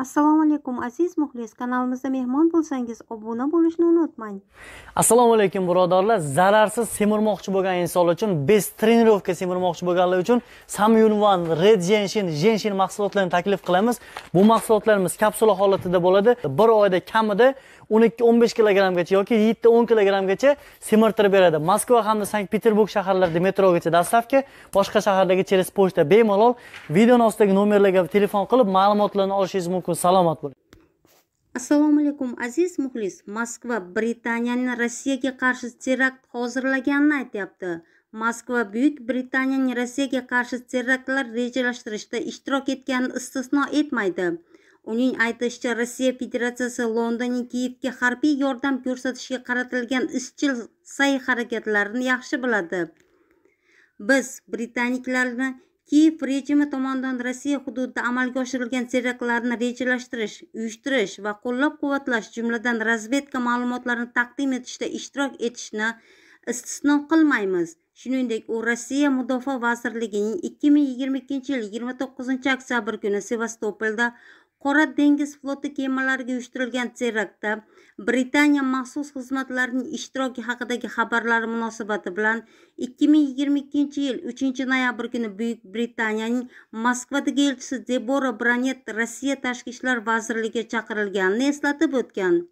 assalomu alaykum aziz muxlis kanalimizda mehmon bo'lsangiz obuna bo'lishni unutmang assalomu alaykum birodarlar zararsiz semirmoqchi bo'lgan insonlar uchun bez trenirovka semirmoqchi bo'lganlar uchun samyunvan red jenshin jenshin mahsulotlarini taklif qilamiz bu mahsulotlarimiz kapsula holatida bo'ladi bir oyda kamida o'n ikki o'n besh kilogrammgacha yoki yetti o'n kilogrammgacha semirtirib beradi moskva hamda sankt peterburg shaharlarida metrogacha dastavka boshqa shaharlarga через pochta bemalol videoni ostidagi nomerlarga telefon qilib ma'lumotlarni olishingiz mumkin kun salomat bo'ling assalomu alaykum aziz muxlis moskva britaniyaning rossiyaga qarshi terakt hozirlaganini aytyapti moskva buyuk britaniyaning rossiyaga qarshi teraktlar rejalashtirishda ishtirok etganini istisno etmaydi uning aytishicha rossiya federatsiyasi londonning kiyevga harbiy yordam ko'rsatishga qaratilgan izchil sa'y harakatlarini yaxshi biladi biz britaniklarni kiyev rejimi tomonidan rossiya hududida amalga oshirilgan teraktlarni rejalashtirish uyushtirish va qo'llab quvvatlash jumladan razvedka ma'lumotlarini taqdim etishda ishtirok etishni istisno qilmaymiz shuningdek u rossiya mudofaa vazirligining ikki ming yigirma ikkinchi yil yigirma to'qqizinchi oktyabr kuni sevastopolda qora dengiz floti kemalariga uyushtirilgan teraktda britaniya maxsus xizmatlarining ishtiroki haqidagi xabarlar munosabati bilan 2022 yil 3 noyabr kuni buyuk britaniyaning moskvadagi elchisi debora branet rossiya tashqi ishlar vazirligiga chaqirilganini eslatib o'tgan